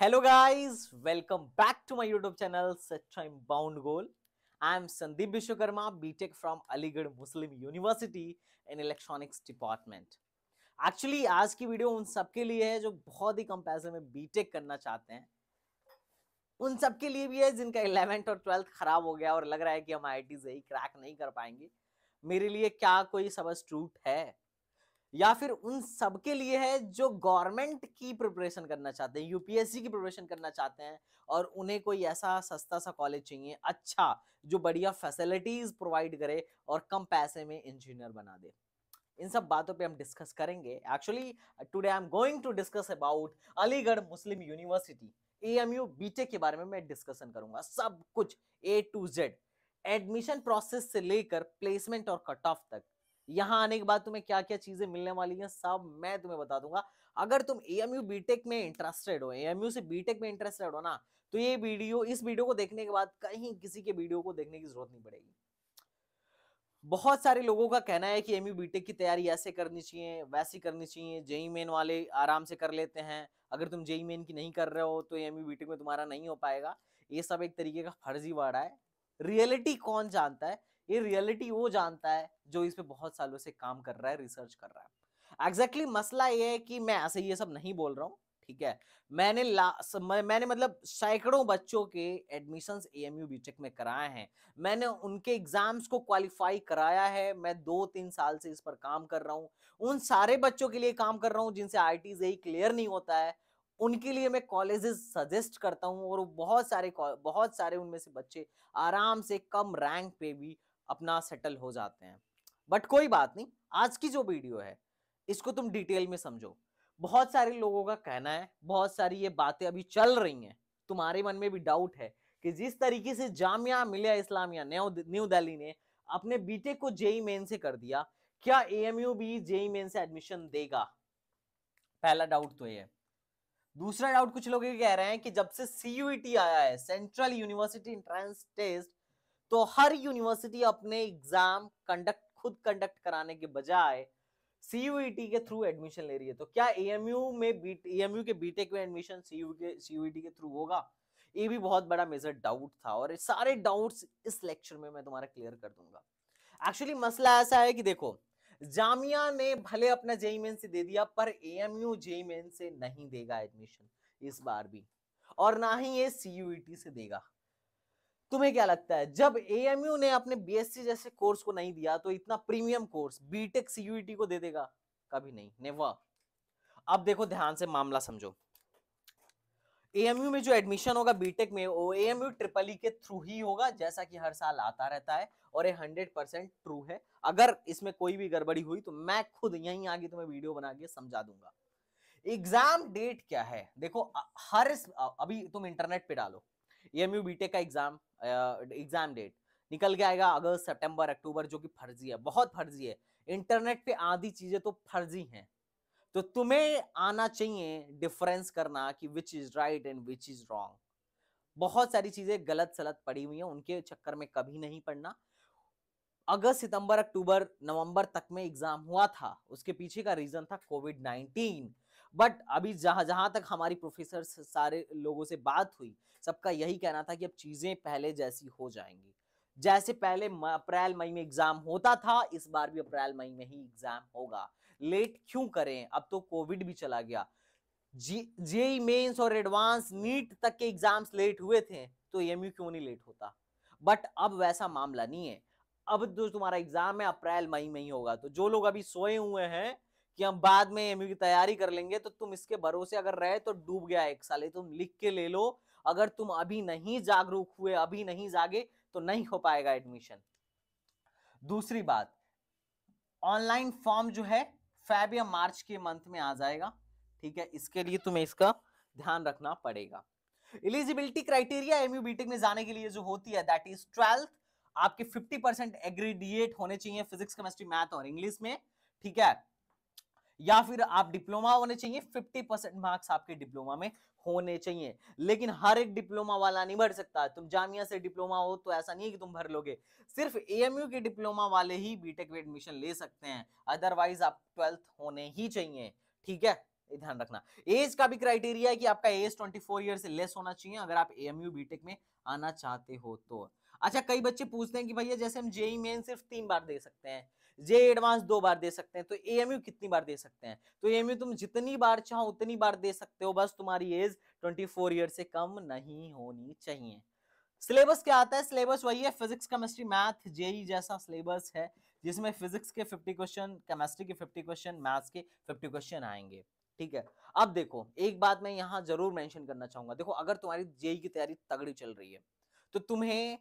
hello guys welcome back to my YouTube channel सच आई बाउंड गोल I am Sandeep Vishwakarma BTech from Aligarh Muslim University in electronics department actually आज की वीडियो उन सबके लिए है जो बहुत ही कम पैसे में बीटेक करना चाहते हैं उन सबके लिए भी है जिनका इलेवेंथ और ट्वेल्थ खराब हो गया और लग रहा है कि हम आई आई से क्रैक नहीं कर पाएंगे मेरे लिए क्या कोई सबस है या फिर उन सब के लिए है जो गवर्नमेंट की प्रिपरेशन करना चाहते हैं यूपीएससी की प्रिपरेशन करना चाहते हैं और उन्हें कोई ऐसा सस्ता सा कॉलेज चाहिए अच्छा जो बढ़िया फैसिलिटीज प्रोवाइड करे और कम पैसे में इंजीनियर बना दे इन सब बातों पे हम डिस्कस करेंगे actually today I am going to discuss about Aligarh Muslim University A M U BTech के बारे में मैं डिस्कशन करूंगा सब कुछ A to Z admission process से लेकर प्लेसमेंट और कट ऑफ तक यहाँ आने के बाद तुम्हें क्या क्या चीजें मिलने वाली हैं सब मैं तुम्हें बता दूंगा अगर तुम ए एम यू बीटेक में इंटरेस्टेड हो एमयू एम से बीटेक में इंटरेस्टेड हो ना तो ये वीडियो इस वीडियो को देखने के बाद कहीं किसी के वीडियो को देखने की जरूरत नहीं पड़ेगी बहुत सारे लोगों का कहना है कि एम यू बीटेक की तैयारी ऐसे करनी चाहिए वैसी करनी चाहिए जेई मेन e वाले आराम से कर लेते हैं अगर तुम जेई मेन e की नहीं कर रहे हो तो एम यू बीटेक में तुम्हारा नहीं हो पाएगा ये सब एक तरीके का फर्जीवाड़ा है रियलिटी कौन जानता है ये रियलिटी वो जानता है जो इस पे बहुत सालों से काम कर रहा है रिसर्च कर रहा है एग्जैक्टली exactly मसला ये है कि मैं ऐसे ये सब नहीं बोल रहा हूँ ठीक है मैंने मैंने मतलब सैकड़ों बच्चों के एडमिशंस एएमयू बीटेक में कराए हैं मैंने उनके एग्जाम्स को क्वालिफाई कराया है मैं दो तीन साल से इस पर काम कर रहा हूँ उन सारे बच्चों के लिए काम कर रहा हूँ जिनसे आई टी जेई क्लियर नहीं होता है उनके लिए मैं कॉलेजेस सजेस्ट करता हूँ और बहुत सारे बहुत सारे उनमें से बच्चे आराम से कम रैंक पे भी अपना सेटल हो जाते हैं बट कोई बात नहीं आज की जो वीडियो है इसको तुम डिटेल में समझो बहुत सारे लोगों का कहना है बहुत सारी ये बातें अभी चल रही हैं तुम्हारे मन में भी डाउट है कि जिस तरीके से जामिया मिलिया इस्लामिया न्यू दिल्ली ने अपने बीटे को जेई मेन से कर दिया क्या एएमयू भी जेई मेन से एडमिशन देगा पहला डाउट तो ये दूसरा डाउट कुछ लोग ये कह रहे हैं कि जब से सीयूईटी e आया है सेंट्रल यूनिवर्सिटी एंट्रेंस टेस्ट तो हर यूनिवर्सिटी अपने एग्जाम कंडक्ट खुद कंडक्ट कराने के बजाय सीयूईटी e के थ्रू एडमिशन ले रही है तो क्या एएमयू में एएमयू के बीटेक में एडमिशन सीयू e के e के थ्रू होगा ये भी बहुत बड़ा मेजर डाउट था और सारे डाउट्स इस लेक्चर में मैं तुम्हारा क्लियर कर दूंगा एक्चुअली मसला ऐसा है कि देखो जामिया ने भले अपना जेई मेन से दे दिया पर एएमयू जेई मेन से नहीं देगा एडमिशन इस बार भी और ना ही ये सीयूईटी से देगा तुम्हें क्या लगता है जब एएमयू ने अपने बीएससी जैसे कोर्स को नहीं दिया तो इतना प्रीमियम कोर्स बीटेक सीयूईटी को दे देगा कभी नहीं नेवर अब देखो ध्यान से मामला समझो एएमयू में जो एडमिशन होगा बीटेक में वो एएमयू ट्रिपल ई के थ्रू ही होगा जैसा कि हर साल आता रहता है और ये हंड्रेड परसेंट ट्रू है अगर इसमें कोई भी गड़बड़ी हुई तो मैं खुद यहीं आगे तुम्हें वीडियो बना के समझा दूंगा एग्जाम डेट क्या है देखो हर अभी तुम इंटरनेट पे डालो एमयू बीटेक का एग्जाम एग्जाम डेट निकल के आएगा अगस्त सितंबर अक्टूबर जो कि फर्जी है बहुत फर्जी है इंटरनेट पे आधी चीजें तो फर्जी हैं तो तुम्हें आना चाहिए डिफरेंस करना कि which is right and which is wrong बहुत सारी चीजें गलत सलत पड़ी हुई हैं उनके चक्कर में कभी नहीं पड़ना अगस्त सितंबर अक्टूबर नवंबर तक में एग्जाम हुआ था उसके पीछे का रीजन था कोविड नाइनटीन बट अभी जहाँ जहाँ तक हमारी प्रोफेसर सारे लोगों से बात हुई सबका यही कहना था कि अब चीज़ें पहले जैसी हो जाएंगी जैसे पहले अप्रैल मई में एग्जाम होता था इस बार भी अप्रैल मई में ही एग्जाम होगा लेट क्यों करें अब तो कोविड भी चला गया जी जेई मेन्स और एडवांस नीट तक के एग्जाम्स लेट हुए थे तो एम क्यों नहीं लेट होता बट अब वैसा मामला नहीं है अब जो तुम्हारा एग्जाम है अप्रैल मई में ही होगा तो जो लोग अभी सोए हुए हैं कि हम बाद में एमयू की तैयारी कर लेंगे तो तुम इसके भरोसे अगर रहे तो डूब गया एक साल तुम लिख के ले लो अगर तुम अभी नहीं जागरूक हुए अभी नहीं जागे तो नहीं हो पाएगा एडमिशन दूसरी बात ऑनलाइन फॉर्म जो है फैब या मार्च के मंथ में आ जाएगा ठीक है इसके लिए तुम्हें इसका ध्यान रखना पड़ेगा एलिजिबिलिटी क्राइटेरिया एमयू बीटेक में जाने के लिए जो होती है दैट इज ट्वेल्थ आपके 50 परसेंट एग्रीडिएट होने चाहिए फिजिक्स केमिस्ट्री मैथ और इंग्लिश में ठीक है या फिर आप डिप्लोमा होने चाहिए 50 परसेंट मार्क्स आपके डिप्लोमा में होने चाहिए लेकिन हर एक डिप्लोमा वाला नहीं भर सकता तुम जामिया से डिप्लोमा हो तो ऐसा नहीं है कि तुम भर लोगे सिर्फ एएमयू के डिप्लोमा वाले ही बीटेक में एडमिशन ले सकते हैं अदरवाइज आप ट्वेल्थ होने ही चाहिए ठीक है ध्यान रखना एज का भी क्राइटेरिया है कि आपका एज फोर ईयर से लेस होना चाहिए अगर आप एएमयू बीटेक में आना चाहते हो तो अच्छा कई बच्चे पूछते हैं कि भैया जैसे हम जेई मेन e सिर्फ तीन बार दे सकते हैं जे एडवांस दो बार दे सकते हैं तो एएमयू कितनी बार दे सकते हैं तो एएमयू तुम जितनी बार चाहो उतनी बार दे सकते हो बस तुम्हारी एज 24 ईयर से कम नहीं होनी चाहिए सिलेबस क्या आता है सिलेबस वही है फिजिक्स केमिस्ट्री मैथ जेई जैसा सिलेबस है जिसमें फिजिक्स के फिफ्टी क्वेश्चन केमिस्ट्री के फिफ्टी क्वेश्चन मैथ्स के फिफ्टी क्वेश्चन आएंगे ठीक है अब देखो एक बात मैं यहाँ जरूर मेंशन करना चाहूंगा देखो अगर तुम्हारी जेई e की तैयारी तगड़ी चल रही है तो तुम्हें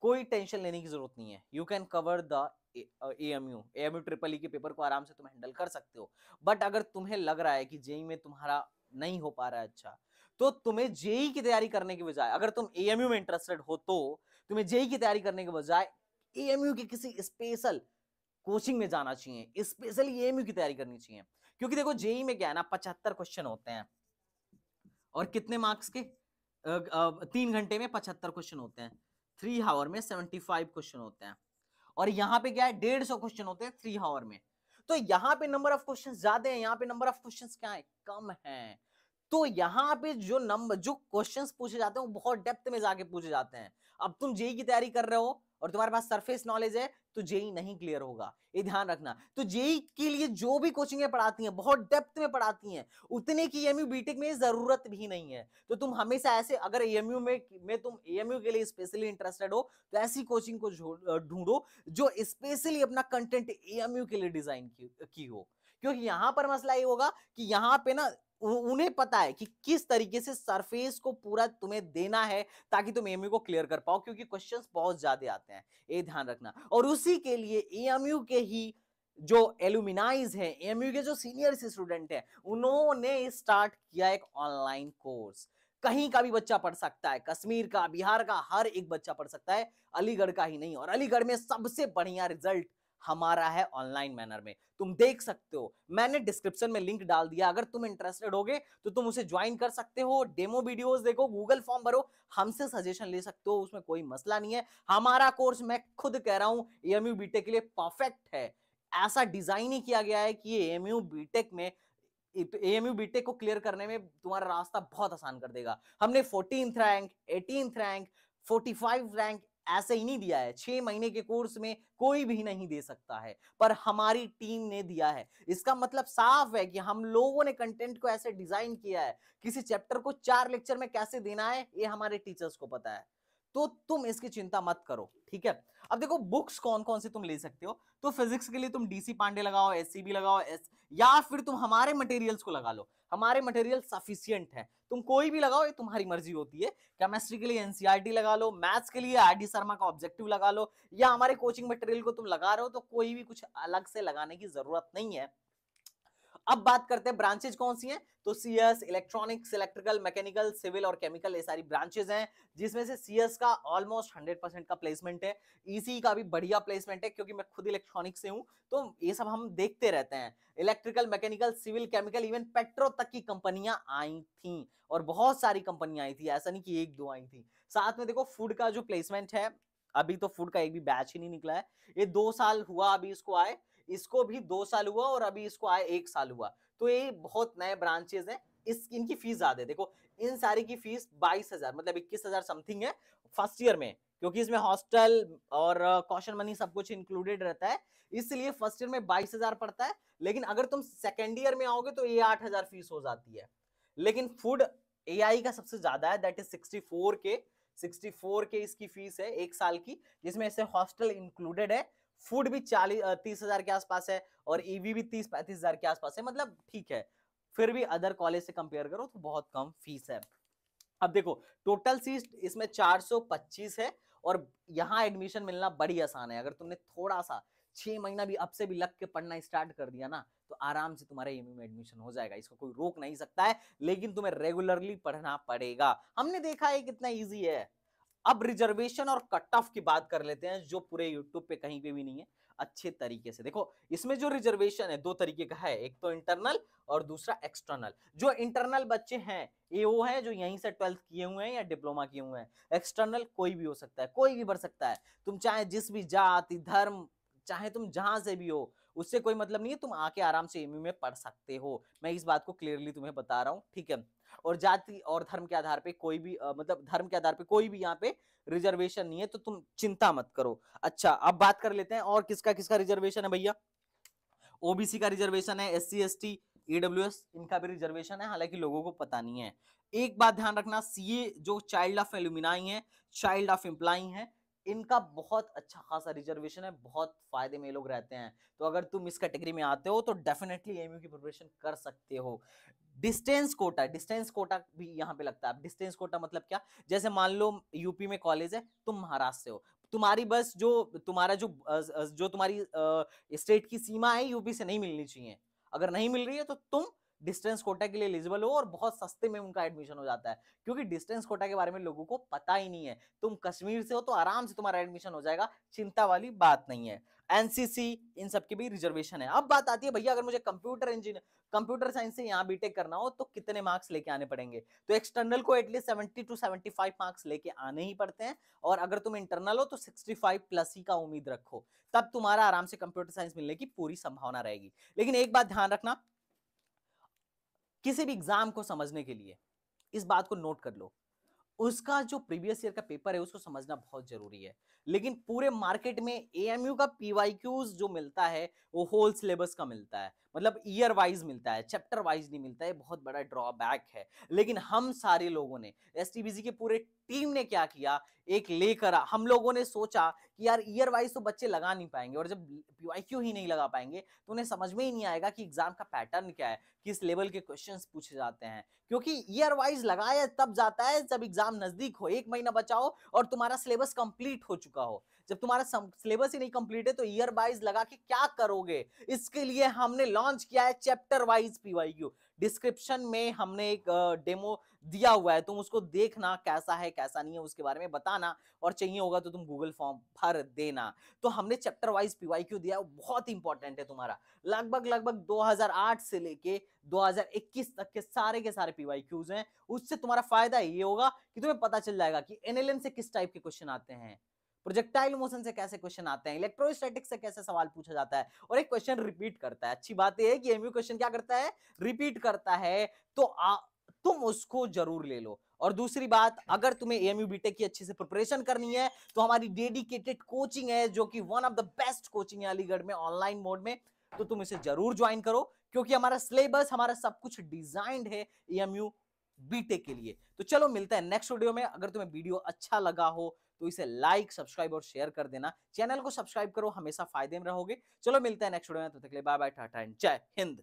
कोई टेंशन लेने की जरूरत नहीं है you can cover the A M U A M U triple E के पेपर को आराम से तुम हैंडल कर सकते हो बट अगर तुम्हें लग रहा है कि जेई e e में तुम्हारा नहीं हो पा रहा है अच्छा तो तुम्हें जेई e की तैयारी करने के बजाय अगर तुम ए एम यू में इंटरेस्टेड हो तो तुम्हें जेई की तैयारी करने के बजाय ए एम यू की किसी स्पेशल कोचिंग में जाना चाहिए स्पेशली एएमयू की तैयारी करनी चाहिए क्योंकि देखो जेई में क्या है ना पचहत्तर क्वेश्चन होते हैं और कितने मार्क्स के तीन घंटे में पचहत्तर क्वेश्चन होते हैं थ्री हावर में सेवेंटी फाइव क्वेश्चन होते हैं और यहाँ पे क्या है डेढ़ सौ क्वेश्चन होते हैं थ्री हावर में तो यहाँ पे नंबर ऑफ क्वेश्चन ज्यादा है यहाँ पे नंबर ऑफ क्वेश्चन क्या है कम है तो यहाँ पे जो नंबर जो क्वेश्चन पूछे जाते हैं वो बहुत डेप्थ में जाके पूछे जाते हैं अब तुम जेई e e की तैयारी कर रहे हो और तुम्हारे पास सरफेस नॉलेज है तो जेई e नहीं क्लियर होगा ये ध्यान रखना तो जेई के लिए जो भी कोचिंगें पढ़ाती हैं बहुत डेप्थ में पढ़ाती हैं उतने की एएमयू बीटेक में जरूरत भी नहीं है तो तुम हमेशा ऐसे अगर एएमयू में में तुम एएमयू के लिए स्पेशली इंटरेस्टेड हो तो ऐसी कोचिंग को ढूंढो जो स्पेशली अपना कंटेंट एएमयू के लिए डिजाइन की, की हो क्योंकि यहां पर मसला ये होगा कि यहाँ पे ना उन्हें पता है कि किस तरीके से सरफेस को पूरा तुम्हें देना है ताकि तुम एमयू को क्लियर कर पाओ क्योंकि क्वेश्चंस बहुत ज्यादा आते हैं ये ध्यान रखना और उसी के लिए एमयू के ही जो एल्यूमिनाइज है एएमयू के जो सीनियर स्टूडेंट है उन्होंने स्टार्ट किया एक ऑनलाइन कोर्स कहीं का भी बच्चा पढ़ सकता है कश्मीर का बिहार का हर एक बच्चा पढ़ सकता है अलीगढ़ का ही नहीं और अलीगढ़ में सबसे बढ़िया रिजल्ट हमारा है ऑनलाइन मैनर में तुम देख सकते हो मैंने डिस्क्रिप्शन में लिंक डाल दिया अगर तुम इंटरेस्टेड होगे तो तुम उसे ज्वाइन कर सकते हो डेमो वीडियोस देखो गूगल फॉर्म भरो हमसे सजेशन ले सकते हो उसमें कोई मसला नहीं है हमारा कोर्स मैं खुद कह रहा हूं एएमयू बीटेक के लिए परफेक्ट है ऐसा डिजाइन ही किया गया है कि एएमयू बीटेक में एएमयू बीटेक को क्लियर करने में तुम्हारा रास्ता बहुत आसान कर देगा हमने fourteen rank eighteen rank 45 rank ऐसे ही नहीं दिया है छह महीने के कोर्स में कोई भी नहीं दे सकता है पर हमारी टीम ने दिया है इसका मतलब साफ है कि हम लोगों ने कंटेंट को ऐसे डिजाइन किया है किसी चैप्टर को चार लेक्चर में कैसे देना है ये हमारे टीचर्स को पता है तो तुम इसकी चिंता मत करो ठीक है अब देखो बुक्स कौन कौन से तुम ले सकते हो तो फिजिक्स के लिए तुम डीसी पांडे लगाओ एस लगाओ एस या फिर तुम हमारे मटेरियल्स को लगा लो हमारे मटेरियल सफिशियंट है तुम कोई भी लगाओ ये तुम्हारी मर्जी होती है केमिस्ट्री के लिए एनसीईआरटी e लगा लो मैथ्स के लिए आर डी शर्मा का ऑब्जेक्टिव लगा लो या हमारे कोचिंग मटेरियल को तुम लगा रहे हो तो कोई भी कुछ अलग से लगाने की जरूरत नहीं है अब बात करते हैं ब्रांचेज कौन सी हैं तो CS electronics electrical mechanical civil और केमिकल ये सारी ब्रांचेज हैं जिसमें से सीएस का ऑलमोस्ट हंड्रेड परसेंट का प्लेसमेंट है ईसी e का भी बढ़िया प्लेसमेंट है क्योंकि मैं खुद इलेक्ट्रॉनिक से हूँ तो ये सब हम देखते रहते हैं electrical mechanical civil chemical even petro तक की कंपनियां आई थी और बहुत सारी कंपनियां आई थी ऐसा नहीं कि एक दो आई थी साथ में देखो फूड का जो प्लेसमेंट है अभी तो फूड का एक भी बैच ही नहीं निकला है ये दो साल हुआ अभी इसको आए इसको भी दो साल हुआ और अभी इसको आए एक साल हुआ तो ये बहुत नए ब्रांचेज हैं इस इनकी फीस ज्यादा है देखो इन सारी की फीस बाईस हजार मतलब इक्कीस हजार समथिंग है फर्स्ट ईयर में क्योंकि इसमें हॉस्टल और कॉशन मनी सब कुछ इंक्लूडेड रहता है इसलिए फर्स्ट ईयर में बाईस हजार पड़ता है लेकिन अगर तुम सेकेंड ईयर में आओगे तो ये आठ हजार फीस हो जाती है लेकिन फूड ए का सबसे ज्यादा है दैट इज सिक्सटी के 64 के इसकी फीस है एक साल की जिसमें ऐसे हॉस्टल इंक्लूडेड है फूड भी चालीस तीस हजार के आसपास है और ईवी भी तीस पैंतीस हजार के आसपास है मतलब ठीक है फिर भी अदर कॉलेज से कंपेयर करो तो बहुत कम फीस है अब देखो टोटल सीट इसमें पच्चीस है और यहाँ एडमिशन मिलना बड़ी आसान है अगर तुमने थोड़ा सा छह महीना भी अब से भी लग के पढ़ना स्टार्ट कर दिया ना तो आराम से तुम्हारे एमयू में एडमिशन हो जाएगा इसको कोई रोक नहीं सकता है लेकिन तुम्हें रेगुलरली पढ़ना पड़ेगा हमने देखा है कितना ईजी है अब रिजर्वेशन और कट ऑफ की बात कर लेते हैं जो पूरे यूट्यूब पे कहीं पे भी नहीं है अच्छे तरीके से देखो इसमें जो रिजर्वेशन है दो तरीके का है एक तो इंटरनल और दूसरा एक्सटर्नल जो इंटरनल बच्चे हैं ये वो है जो यहीं से ट्वेल्थ किए हुए हैं या डिप्लोमा किए हुए हैं एक्सटर्नल कोई भी हो सकता है कोई भी भर सकता है तुम चाहे जिस भी जाति धर्म चाहे तुम जहां से भी हो उससे कोई मतलब नहीं है तुम आके आराम से एमयू में पढ़ सकते हो मैं इस बात को क्लियरली तुम्हें बता रहा हूँ ठीक है और जाति और धर्म के आधार पे कोई भी आ, मतलब धर्म के आधार पे कोई भी यहाँ पे रिजर्वेशन नहीं है तो तुम चिंता मत करो अच्छा अब बात कर लेते हैं और किसका किसका रिजर्वेशन है भैया ओबीसी का रिजर्वेशन है S C S T EWS इनका भी रिजर्वेशन है हालांकि लोगों को पता नहीं है एक बात ध्यान रखना सीए जो चाइल्ड ऑफ एल्यूमिनाई है चाइल्ड ऑफ एम्प्लाई है इनका बहुत अच्छा खासा रिजर्वेशन है बहुत फायदे में लोग रहते हैं तो अगर तुम इस कैटेगरी में आते हो तो डेफिनेटली एम की प्रिपरेशन कर सकते हो डिस्टेंस कोटा डिस्टेंस कोटा भी यहाँ पे लगता है डिस्टेंस कोटा मतलब क्या जैसे मान लो यूपी में कॉलेज है तुम महाराष्ट्र से हो तुम्हारी बस जो तुम्हारा जो जो तुम्हारी स्टेट की सीमा है यूपी से नहीं मिलनी चाहिए अगर नहीं मिल रही है तो तुम डिस्टेंस कोटा के लिए एलिजिबल हो और बहुत सस्ते में उनका एडमिशन हो जाता है क्योंकि डिस्टेंस कोटा के बारे में लोगों को पता ही नहीं है तुम कश्मीर से हो तो आराम से तुम्हारा एडमिशन हो जाएगा चिंता वाली बात नहीं है एनसीसी इन सबकी भी रिजर्वेशन है अब बात आती है भैया अगर मुझे कंप्यूटर इंजीनियर कंप्यूटर साइंस से यहाँ बीटेक करना हो तो कितने मार्क्स लेके आने पड़ेंगे तो एक्सटर्नल को at least seventy two seventy five marks लेके आने ही पड़ते हैं और अगर तुम इंटरनल हो तो सिक्सटी फाइव प्लस ही का उम्मीद रखो तब तुम्हारा आराम से कंप्यूटर साइंस मिलने की पूरी संभावना रहेगी लेकिन एक बात ध्यान रखना किसी भी एग्जाम को समझने के लिए इस बात को नोट कर लो उसका जो प्रीवियस ईयर का पेपर है उसको समझना बहुत जरूरी है लेकिन पूरे मार्केट में ए का पी जो मिलता है वो होल सिलेबस का मिलता है मतलब ईयर वाइज मिलता है चैप्टर वाइज नहीं मिलता है बहुत बड़ा ड्रॉबैक है लेकिन हम सारे लोगों ने एस के पूरे टीम ने क्या किया एक लेकर हम लोगों ने सोचा कि यार ईयर वाइज तो बच्चे लगा नहीं पाएंगे और जब पीवाईक्यू ही नहीं लगा पाएंगे तो उन्हें समझ में ही नहीं आएगा कि एग्जाम का पैटर्न क्या है किस लेवल के क्वेश्चंस पूछे जाते हैं क्योंकि ईयर वाइज लगाया तब जाता है जब एग्जाम नजदीक हो एक महीना बचाओ और तुम्हारा सिलेबस कंप्लीट हो चुका हो जब तुम्हारा सिलेबस ही नहीं कंप्लीट है तो ईयर वाइज लगा के क्या करोगे इसके लिए हमने लॉन्च किया है चैप्टर वाइज पीवाईक्यू डिस्क्रिप्शन में हमने एक डेमो दिया हुआ है तुम उसको देखना कैसा है कैसा नहीं है उसके बारे में बताना और चाहिए होगा तो तुम गूगल फॉर्म भर देना तो हमने चैप्टर वाइज पीवाई क्यू दिया बहुत इंपॉर्टेंट है तुम्हारा लगभग लगभग 2008 से लेके 2021 तक के सारे के सारे पीवाई क्यूज हैं उससे तुम्हारा फायदा ये होगा कि तुम्हें पता चल जाएगा कि एनएलएम से किस टाइप के क्वेश्चन आते हैं प्रोजेक्टाइल मोशन से कैसे क्वेश्चन आते हैं इलेक्ट्रोस्टैटिक्स से कैसे सवाल पूछा जाता है और एक क्वेश्चन रिपीट करता है अच्छी बात यह है कि एमयू क्वेश्चन क्या करता है रिपीट करता है तो आ, तुम उसको जरूर ले लो और दूसरी बात अगर तुम्हें एएमयू बीटेक की अच्छे से प्रिपरेशन करनी है तो हमारी डेडिकेटेड कोचिंग है जो कि one of the best coaching है अलीगढ़ में ऑनलाइन मोड में तो तुम इसे जरूर ज्वाइन करो क्योंकि हमारा सिलेबस हमारा सब कुछ डिजाइंड है एएमयू बीटेक के लिए तो चलो मिलता है नेक्स्ट वीडियो में अगर तुम्हें वीडियो अच्छा लगा हो तो इसे लाइक सब्सक्राइब और शेयर कर देना चैनल को सब्सक्राइब करो हमेशा फायदे में रहोगे चलो मिलते हैं नेक्स्ट वीडियो में तब तो तक बाय बाय टाटा एंड जय हिंद